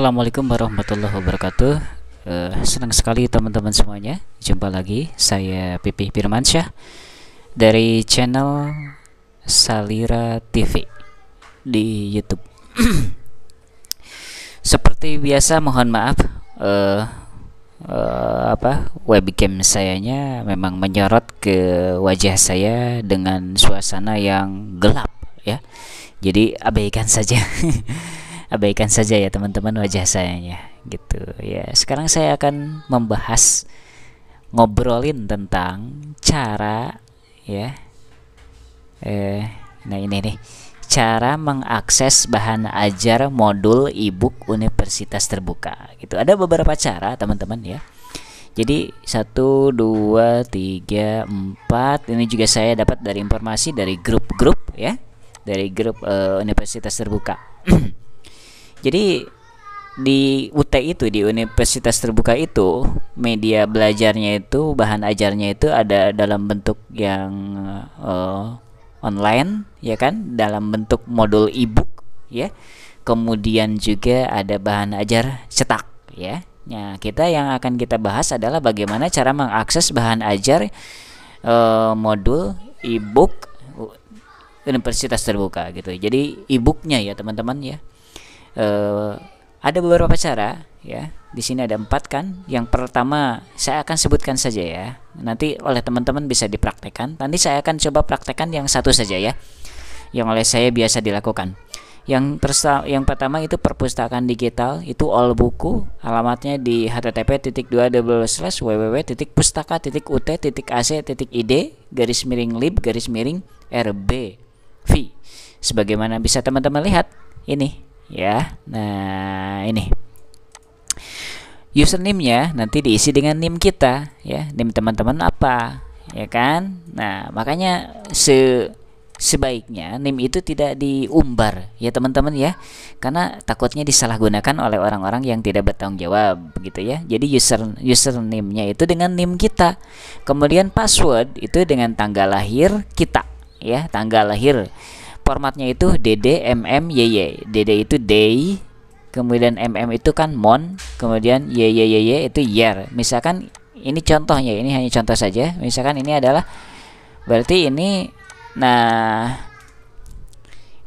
Assalamualaikum warahmatullahi wabarakatuh uh, Senang sekali teman-teman semuanya Jumpa lagi Saya Pipih Firmansyah Dari channel Salira TV Di Youtube Seperti biasa mohon maaf uh, uh, apa webcam sayanya memang menyorot ke wajah saya dengan suasana yang gelap ya Jadi abaikan saja abaikan saja ya teman-teman wajah saya ya gitu ya sekarang saya akan membahas ngobrolin tentang cara ya eh nah ini nih cara mengakses bahan ajar modul e universitas terbuka gitu ada beberapa cara teman-teman ya jadi satu dua tiga empat ini juga saya dapat dari informasi dari grup-grup ya dari grup uh, universitas terbuka Jadi di UT itu di universitas terbuka itu media belajarnya itu bahan ajarnya itu ada dalam bentuk yang uh, online ya kan dalam bentuk modul e-book ya kemudian juga ada bahan ajar cetak ya nah kita yang akan kita bahas adalah bagaimana cara mengakses bahan ajar uh, modul e-book universitas terbuka gitu jadi e-booknya ya teman-teman ya uh, ada beberapa cara ya. Di sini ada empat kan. Yang pertama saya akan sebutkan saja ya. Nanti oleh teman-teman bisa dipraktekkan. Nanti saya akan coba praktekkan yang satu saja ya. Yang oleh saya biasa dilakukan. Yang persa yang pertama itu perpustakaan digital itu all buku alamatnya di http dua www titik titik titik titik pustaka ut ac id garis miring lib garis miring rb v sebagaimana bisa teman-teman lihat ini ya nah ini username-nya nanti diisi dengan NIM kita ya NIM teman-teman apa ya kan nah makanya se sebaiknya NIM itu tidak diumbar ya teman-teman ya karena takutnya disalahgunakan oleh orang-orang yang tidak bertanggung jawab gitu ya jadi user username-nya itu dengan NIM kita kemudian password itu dengan tanggal lahir kita ya tanggal lahir formatnya itu DD MM YY. DD itu day, kemudian MM itu kan mon, kemudian YYYY itu year. Misalkan ini contohnya, ini hanya contoh saja. Misalkan ini adalah berarti ini nah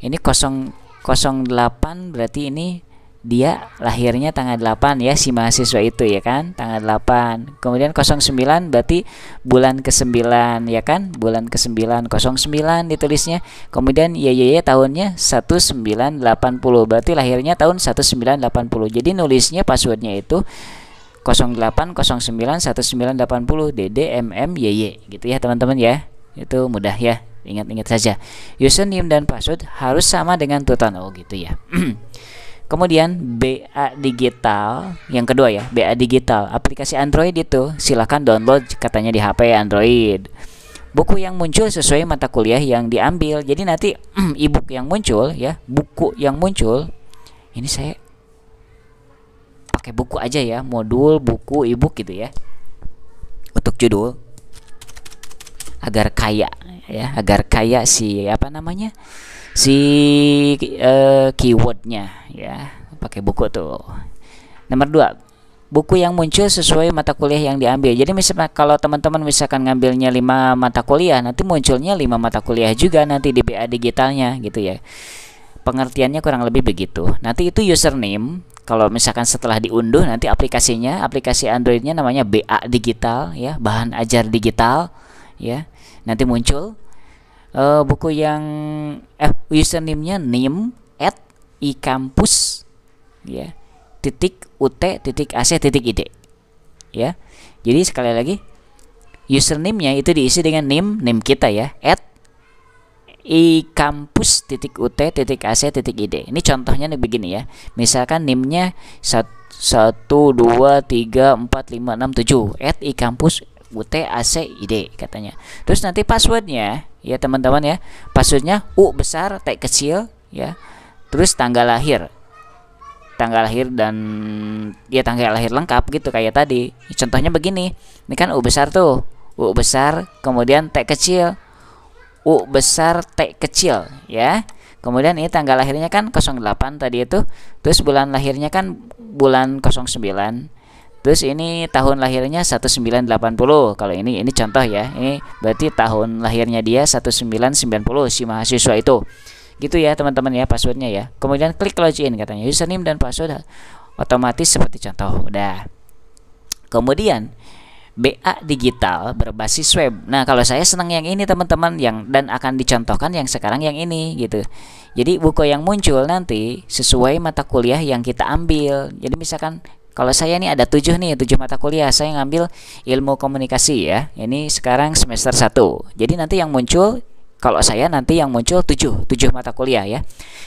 ini 008 berarti ini dia lahirnya tanggal 8 ya si mahasiswa itu ya kan tanggal 8 kemudian 09 berarti bulan ke-9 ya kan bulan ke-9 09 ditulisnya kemudian ya ya ya tahunnya 1980 berarti lahirnya tahun 1980 jadi nulisnya passwordnya itu 08 09 1980 DDMMYY gitu ya teman-teman ya itu mudah ya ingat-ingat saja username dan password harus sama dengan tutan oh gitu ya Kemudian BA Digital yang kedua ya, BA Digital. Aplikasi Android itu silahkan download katanya di HP Android. Buku yang muncul sesuai mata kuliah yang diambil. Jadi nanti ebook yang muncul ya, buku yang muncul. Ini saya pakai buku aja ya, modul, buku, ebook gitu ya. Untuk judul agar kaya ya, agar kaya si apa namanya? si uh, keywordnya ya pakai buku tuh nomor dua buku yang muncul sesuai mata kuliah yang diambil jadi misalnya kalau teman-teman misalkan ngambilnya lima mata kuliah nanti munculnya lima mata kuliah juga nanti di BA digitalnya gitu ya pengertiannya kurang lebih begitu nanti itu username kalau misalkan setelah diunduh nanti aplikasinya aplikasi Androidnya namanya BA digital ya bahan ajar digital ya nanti muncul uh, buku yang eh, username-nya nim at ikampus ya titik ut titik ac titik id ya jadi sekali lagi username-nya itu diisi dengan nim nim kita ya at ikampus titik ut titik ac titik id ini contohnya nih begini ya misalkan nimnya satu dua tiga empat lima enam tujuh at ikampus UTACID katanya. Terus nanti passwordnya ya teman-teman ya. Passwordnya U besar T kecil ya. Terus tanggal lahir. Tanggal lahir dan ya tanggal lahir lengkap gitu kayak tadi. Contohnya begini. Ini kan U besar tuh. U besar kemudian T kecil. U besar T kecil ya. Kemudian ini tanggal lahirnya kan 08 tadi itu. Terus bulan lahirnya kan bulan 09 Terus ini tahun lahirnya 1980. Kalau ini ini contoh ya. Ini berarti tahun lahirnya dia 1990 si mahasiswa itu. Gitu ya teman-teman ya passwordnya ya. Kemudian klik login katanya username dan password otomatis seperti contoh. Udah. Kemudian BA digital berbasis web. Nah, kalau saya senang yang ini teman-teman yang dan akan dicontohkan yang sekarang yang ini gitu. Jadi buku yang muncul nanti sesuai mata kuliah yang kita ambil. Jadi misalkan kalau saya nih ada tujuh nih, tujuh mata kuliah. Saya ngambil ilmu komunikasi ya. Ini sekarang semester 1. Jadi nanti yang muncul kalau saya nanti yang muncul tujuh, tujuh mata kuliah ya.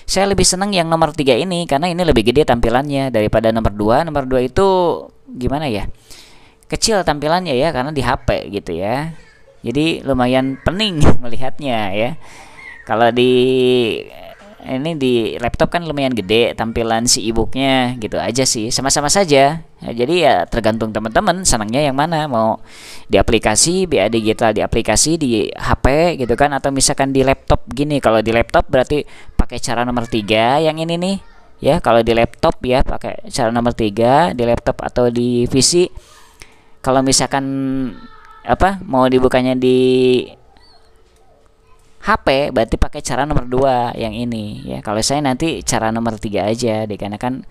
Saya lebih senang yang nomor tiga ini karena ini lebih gede tampilannya daripada nomor dua. Nomor dua itu gimana ya? Kecil tampilannya ya karena di HP gitu ya. Jadi lumayan pening melihatnya ya. Kalau di ini di laptop kan lumayan gede tampilan si e gitu aja sih sama-sama saja ya, jadi ya tergantung teman-teman senangnya yang mana mau di aplikasi BA digital di aplikasi di HP gitu kan atau misalkan di laptop gini kalau di laptop berarti pakai cara nomor tiga yang ini nih ya kalau di laptop ya pakai cara nomor tiga di laptop atau di PC kalau misalkan apa mau dibukanya di HP berarti pakai cara nomor dua yang ini ya kalau saya nanti cara nomor tiga aja dikarenakan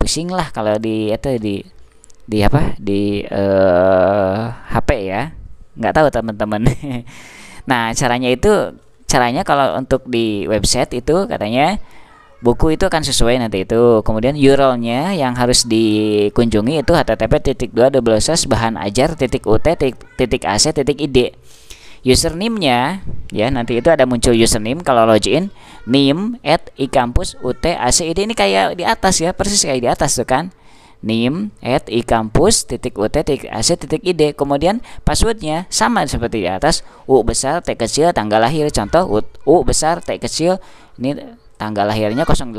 pusing lah kalau di itu di di apa di uh, eh, HP ya nggak tahu teman-teman nah caranya itu caranya kalau untuk di website itu katanya buku itu akan sesuai nanti itu kemudian URL-nya yang harus dikunjungi itu http titik dua bahan ajar titik ut titik, titik ac titik id username-nya ya nanti itu ada muncul username kalau login nim at ikampus ut ac ini kayak di atas ya persis kayak di atas tuh kan nim at ikampus titik ut titik ac titik id kemudian passwordnya sama seperti di atas u besar t kecil tanggal lahir contoh u, u besar t kecil ini tanggal lahirnya 08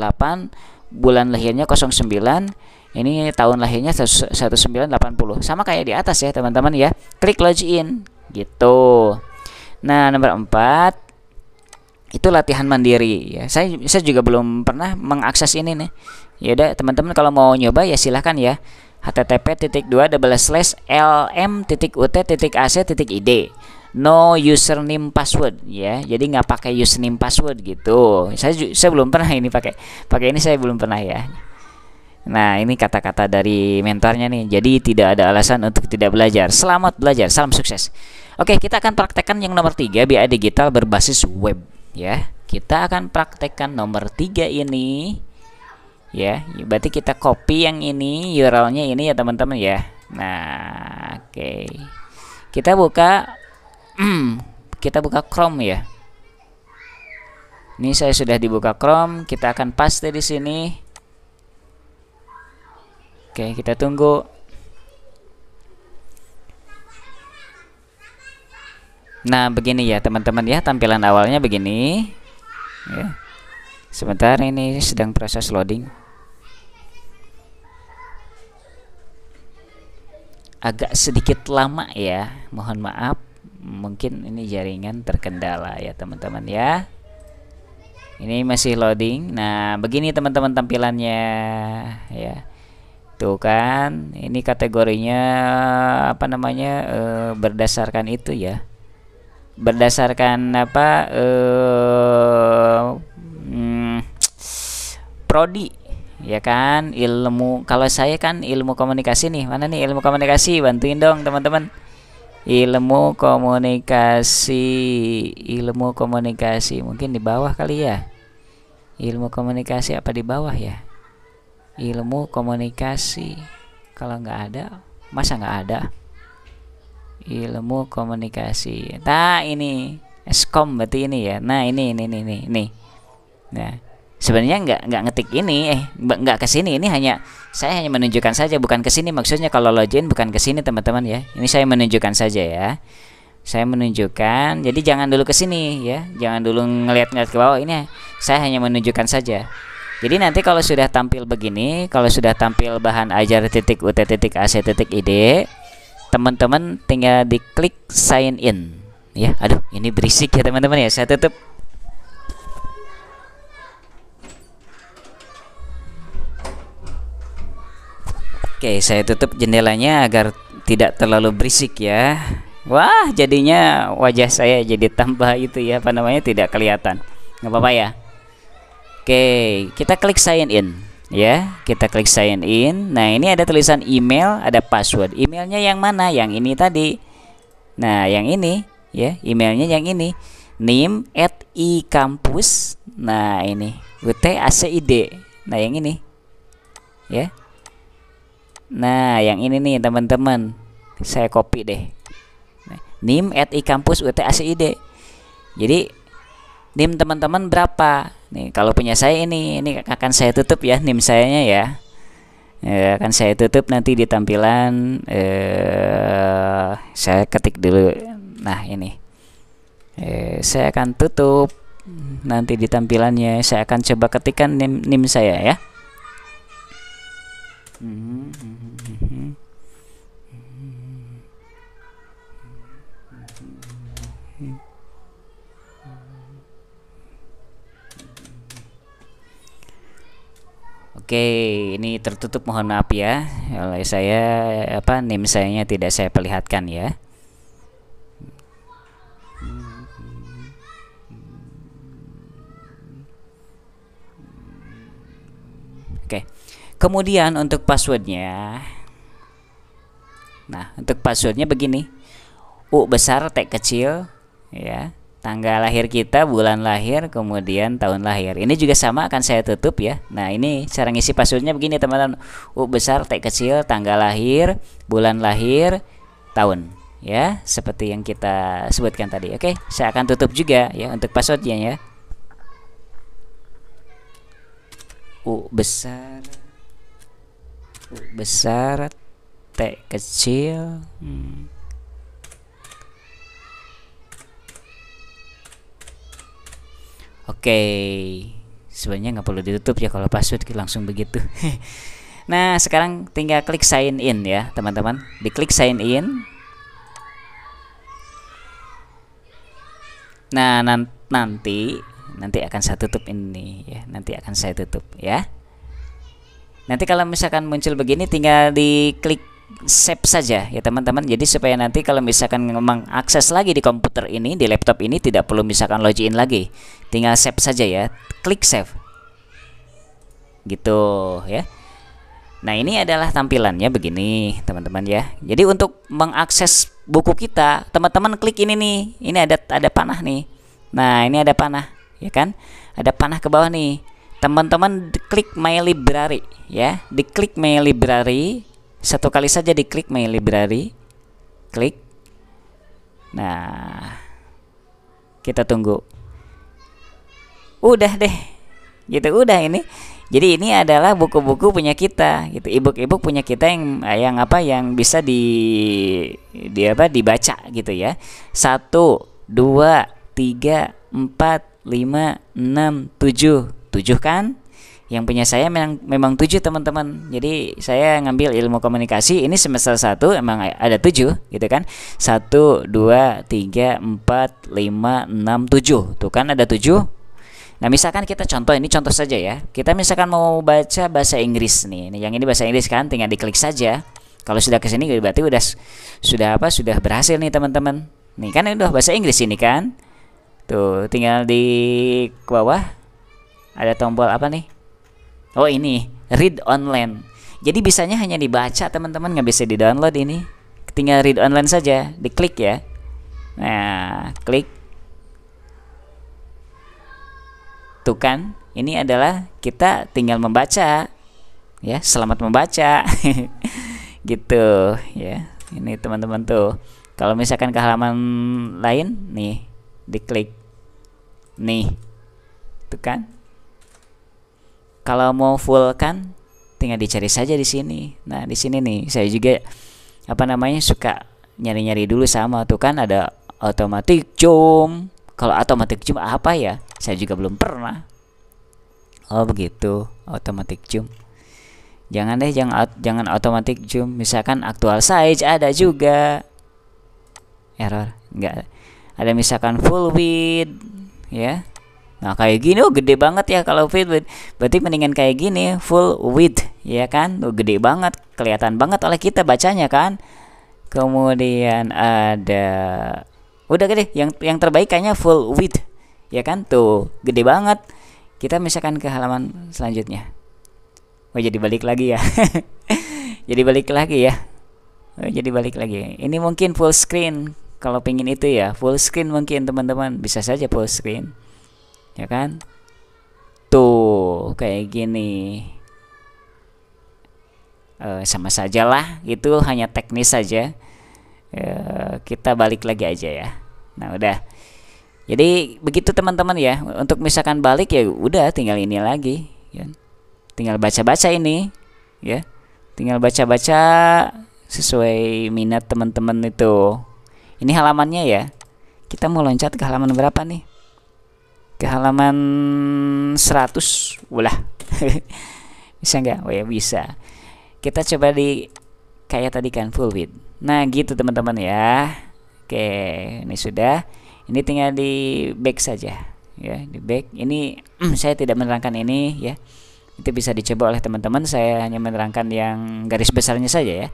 bulan lahirnya 09 ini tahun lahirnya 1980 sama kayak di atas ya teman-teman ya klik login gitu Nah, nomor empat itu latihan mandiri ya. Saya saya juga belum pernah mengakses ini nih. Ya udah teman-teman kalau mau nyoba ya silahkan ya. http titik dua double slash lm titik ut titik ac titik id no username password ya jadi nggak pakai username password gitu saya saya belum pernah ini pakai pakai ini saya belum pernah ya Nah, ini kata-kata dari mentornya nih. Jadi tidak ada alasan untuk tidak belajar. Selamat belajar, salam sukses. Oke, kita akan praktekkan yang nomor 3 BI digital berbasis web ya. Kita akan praktekkan nomor 3 ini. Ya, berarti kita copy yang ini URL-nya ini ya teman-teman ya. Nah, oke. Okay. Kita buka kita buka Chrome ya. Ini saya sudah dibuka Chrome, kita akan paste di sini Oke, kita tunggu. Nah, begini ya, teman-teman ya, tampilan awalnya begini. Ya. Sebentar, ini sedang proses loading. Agak sedikit lama ya, mohon maaf. Mungkin ini jaringan terkendala ya, teman-teman ya. Ini masih loading. Nah, begini teman-teman tampilannya ya tuh gitu kan ini kategorinya apa namanya e, berdasarkan itu ya berdasarkan apa e, mm, prodi ya kan ilmu kalau saya kan ilmu komunikasi nih mana nih ilmu komunikasi bantuin dong teman-teman ilmu komunikasi ilmu komunikasi mungkin di bawah kali ya ilmu komunikasi apa di bawah ya ilmu komunikasi kalau nggak ada masa nggak ada ilmu komunikasi nah ini eskom berarti ini ya nah ini ini ini ini, ini. nah sebenarnya nggak nggak ngetik ini eh nggak ke sini ini hanya saya hanya menunjukkan saja bukan ke sini maksudnya kalau login bukan ke sini teman-teman ya ini saya menunjukkan saja ya saya menunjukkan jadi jangan dulu ke sini ya jangan dulu ngelihat-ngelihat ke bawah ini saya hanya menunjukkan saja jadi nanti kalau sudah tampil begini, kalau sudah tampil bahan ajar titik ut titik ac titik id, teman-teman tinggal diklik sign in. Ya, aduh, ini berisik ya teman-teman ya. Saya tutup. Oke, saya tutup jendelanya agar tidak terlalu berisik ya. Wah, jadinya wajah saya jadi tambah itu ya, apa namanya tidak kelihatan. Nggak apa-apa ya. Oke, kita klik sign in ya. Kita klik sign in. Nah, ini ada tulisan email, ada password. Emailnya yang mana? Yang ini tadi. Nah, yang ini ya, emailnya yang ini. nim at kampus. Nah, ini. UT ACID. Nah, yang ini. Ya. Nah, yang ini nih, teman-teman. Saya copy deh. Nah, nim at ikampus UT ACID. Jadi NIM teman-teman berapa? Nih, kalau punya saya ini, ini akan saya tutup ya NIM saya ya. E, akan saya tutup nanti di tampilan e, saya ketik dulu. Nah, ini. E, saya akan tutup nanti di tampilannya saya akan coba ketikan NIM, NIM saya ya. Mm -hmm. hmm, hmm. Oke, ini tertutup mohon maaf ya. Oleh saya apa name saya tidak saya perlihatkan ya. Oke. Kemudian untuk passwordnya Nah, untuk passwordnya begini. U besar, T kecil, ya tanggal lahir kita, bulan lahir, kemudian tahun lahir. Ini juga sama akan saya tutup ya. Nah, ini cara ngisi passwordnya begini teman-teman. U besar, T kecil, tanggal lahir, bulan lahir, tahun. Ya, seperti yang kita sebutkan tadi. Oke, saya akan tutup juga ya untuk passwordnya ya. U besar U besar T kecil hmm. okay. sebenarnya nggak perlu ditutup ya kalau password langsung begitu nah sekarang tinggal klik sign in ya teman-teman diklik sign in nah nanti nanti akan saya tutup ini ya nanti akan saya tutup ya nanti kalau misalkan muncul begini tinggal diklik save saja ya teman-teman jadi supaya nanti kalau misalkan memang akses lagi di komputer ini di laptop ini tidak perlu misalkan login lagi tinggal save saja ya klik save gitu ya Nah ini adalah tampilannya begini teman-teman ya Jadi untuk mengakses buku kita teman-teman klik ini nih Ini ada ada panah nih Nah ini ada panah ya kan Ada panah ke bawah nih Teman-teman klik my library ya Diklik my library satu kali saja diklik My Library. Klik. Nah, kita tunggu. Udah deh. Gitu udah ini. Jadi ini adalah buku-buku punya kita, gitu. ibu ebook punya kita yang yang apa yang bisa di di apa dibaca gitu ya. Satu, dua, tiga, empat, lima, enam, tujuh, tujuh kan? yang punya saya memang memang tujuh teman-teman jadi saya ngambil ilmu komunikasi ini semester satu emang ada tujuh gitu kan satu dua tiga empat lima enam tujuh tuh kan ada tujuh nah misalkan kita contoh ini contoh saja ya kita misalkan mau baca bahasa Inggris nih yang ini bahasa Inggris kan tinggal diklik saja kalau sudah kesini berarti udah sudah apa sudah berhasil nih teman-teman nih kan udah bahasa Inggris ini kan tuh tinggal di bawah ada tombol apa nih oh ini read online jadi bisanya hanya dibaca teman-teman nggak bisa di download ini tinggal read online saja diklik ya nah klik tuh kan ini adalah kita tinggal membaca ya selamat membaca gitu ya ini teman-teman tuh kalau misalkan ke halaman lain nih diklik nih tuh kan kalau mau full kan tinggal dicari saja di sini nah di sini nih saya juga apa namanya suka nyari-nyari dulu sama tuh kan ada automatic zoom kalau automatic zoom apa ya saya juga belum pernah oh begitu automatic zoom jangan deh jangan jangan automatic zoom misalkan actual size ada juga error enggak ada misalkan full width ya Nah kayak gini oh gede banget ya kalau fit, width. Berarti mendingan kayak gini full width ya kan. Oh, gede banget kelihatan banget oleh kita bacanya kan. Kemudian ada udah gede yang yang terbaik kayaknya full width ya kan tuh gede banget. Kita misalkan ke halaman selanjutnya. Oh jadi balik lagi ya. jadi balik lagi ya. Oh, jadi balik lagi. Ini mungkin full screen kalau pingin itu ya full screen mungkin teman-teman bisa saja full screen ya kan tuh kayak gini e, sama sajalah itu hanya teknis saja e, kita balik lagi aja ya nah udah jadi begitu teman-teman ya untuk misalkan balik ya udah tinggal ini lagi ya. tinggal baca-baca ini ya tinggal baca-baca sesuai minat teman-teman itu ini halamannya ya kita mau loncat ke halaman berapa nih ke halaman 100 ulah bisa nggak? Oh ya bisa kita coba di kayak tadi kan full width nah gitu teman-teman ya oke ini sudah ini tinggal di back saja ya di back ini saya tidak menerangkan ini ya itu bisa dicoba oleh teman-teman saya hanya menerangkan yang garis besarnya saja ya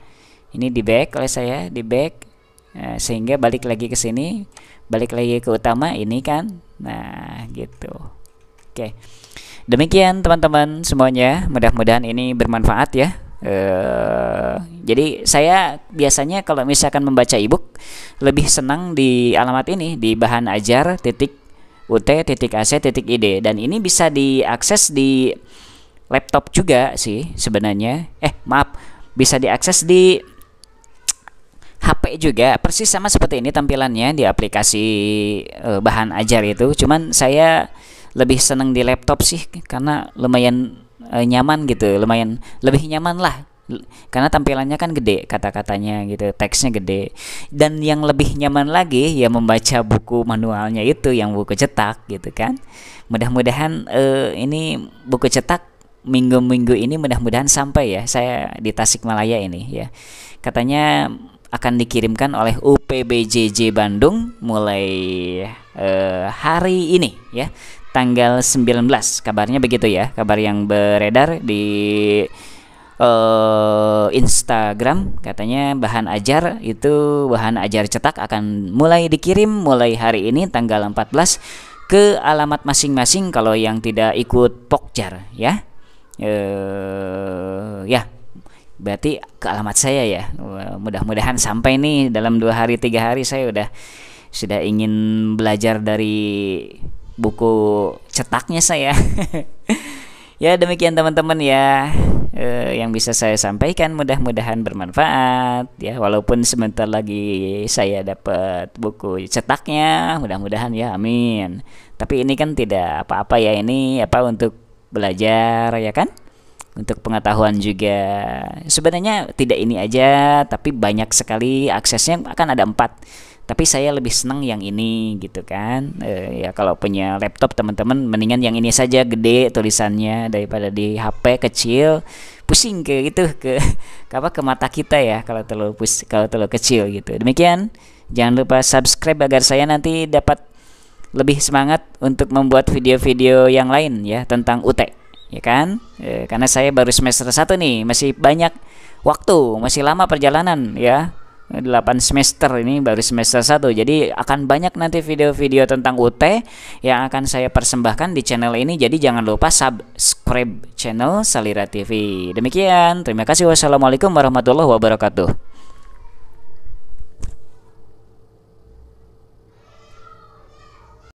ini di back oleh saya di back Eh, sehingga balik lagi ke sini, balik lagi ke utama ini kan. Nah, gitu. Oke. Demikian teman-teman semuanya, mudah-mudahan ini bermanfaat ya. Uh, jadi saya biasanya kalau misalkan membaca ebook lebih senang di alamat ini di bahan ajar titik ut titik ac titik id dan ini bisa diakses di laptop juga sih sebenarnya eh maaf bisa diakses di capek juga persis sama seperti ini tampilannya di aplikasi e, bahan ajar itu cuman saya lebih seneng di laptop sih karena lumayan e, nyaman gitu lumayan lebih nyaman lah karena tampilannya kan gede kata-katanya gitu teksnya gede dan yang lebih nyaman lagi ya membaca buku manualnya itu yang buku cetak gitu kan mudah-mudahan uh, ini buku cetak minggu-minggu ini mudah-mudahan sampai ya saya di Tasikmalaya ini ya katanya akan dikirimkan oleh UPBJJ Bandung mulai uh, hari ini ya tanggal 19 kabarnya begitu ya kabar yang beredar di uh, Instagram katanya bahan ajar itu bahan ajar cetak akan mulai dikirim mulai hari ini tanggal 14 ke alamat masing-masing kalau yang tidak ikut pokjar ya uh, ya berarti ke alamat saya ya mudah-mudahan sampai nih dalam dua hari tiga hari saya udah sudah ingin belajar dari buku cetaknya saya ya demikian teman-teman ya eh, yang bisa saya sampaikan mudah-mudahan bermanfaat ya walaupun sebentar lagi saya dapat buku cetaknya mudah-mudahan ya amin tapi ini kan tidak apa-apa ya ini apa untuk belajar ya kan untuk pengetahuan juga. Sebenarnya tidak ini aja, tapi banyak sekali aksesnya akan ada empat. Tapi saya lebih senang yang ini gitu kan. E, ya kalau punya laptop teman-teman mendingan yang ini saja gede tulisannya daripada di HP kecil pusing ke itu ke, apa ke mata kita ya kalau terlalu pus kalau terlalu kecil gitu. Demikian jangan lupa subscribe agar saya nanti dapat lebih semangat untuk membuat video-video yang lain ya tentang UT. E ya kan? E, karena saya baru semester 1 nih, masih banyak waktu, masih lama perjalanan ya. 8 semester ini baru semester 1 Jadi akan banyak nanti video-video tentang UT Yang akan saya persembahkan di channel ini Jadi jangan lupa subscribe channel Salira TV Demikian, terima kasih Wassalamualaikum warahmatullahi wabarakatuh